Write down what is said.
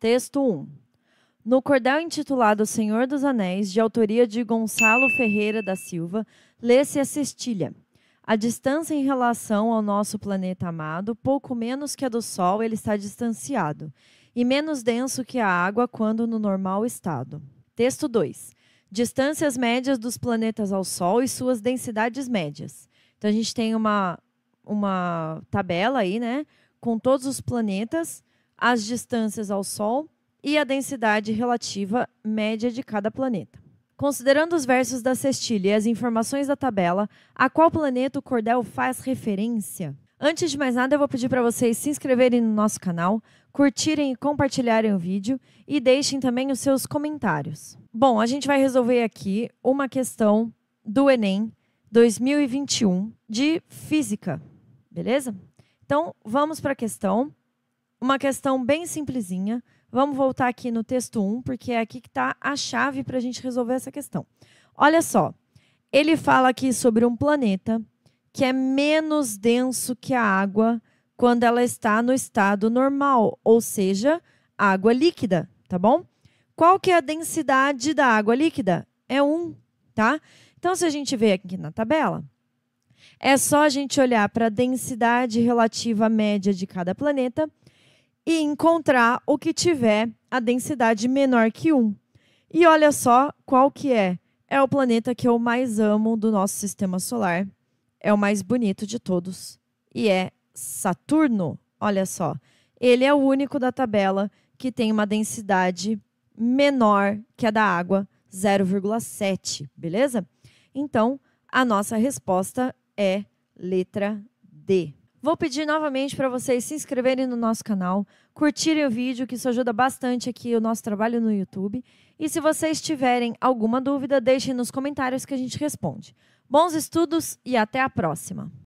Texto 1. No cordel intitulado Senhor dos Anéis, de autoria de Gonçalo Ferreira da Silva, lê-se a cestilha. A distância em relação ao nosso planeta amado, pouco menos que a do Sol, ele está distanciado, e menos denso que a água quando no normal estado. Texto 2. Distâncias médias dos planetas ao Sol e suas densidades médias. Então a gente tem uma uma tabela aí, né? Com todos os planetas, as distâncias ao Sol e a densidade relativa média de cada planeta. Considerando os versos da cestilha e as informações da tabela, a qual planeta o cordel faz referência? Antes de mais nada, eu vou pedir para vocês se inscreverem no nosso canal, curtirem e compartilharem o vídeo e deixem também os seus comentários. Bom, a gente vai resolver aqui uma questão do Enem 2021 de física. Beleza? Então, vamos para a questão. Uma questão bem simplesinha. Vamos voltar aqui no texto 1, porque é aqui que está a chave para a gente resolver essa questão. Olha só, ele fala aqui sobre um planeta que é menos denso que a água quando ela está no estado normal, ou seja, água líquida, tá bom? Qual que é a densidade da água líquida? É 1, tá? Então, se a gente vê aqui na tabela, é só a gente olhar para a densidade relativa média de cada planeta e encontrar o que tiver a densidade menor que 1. E olha só qual que é. É o planeta que eu mais amo do nosso sistema solar. É o mais bonito de todos. E é Saturno. Olha só. Ele é o único da tabela que tem uma densidade menor que a da água, 0,7, beleza? Então, a nossa resposta é letra D. Vou pedir novamente para vocês se inscreverem no nosso canal, curtirem o vídeo, que isso ajuda bastante aqui o nosso trabalho no YouTube. E se vocês tiverem alguma dúvida, deixem nos comentários que a gente responde. Bons estudos e até a próxima!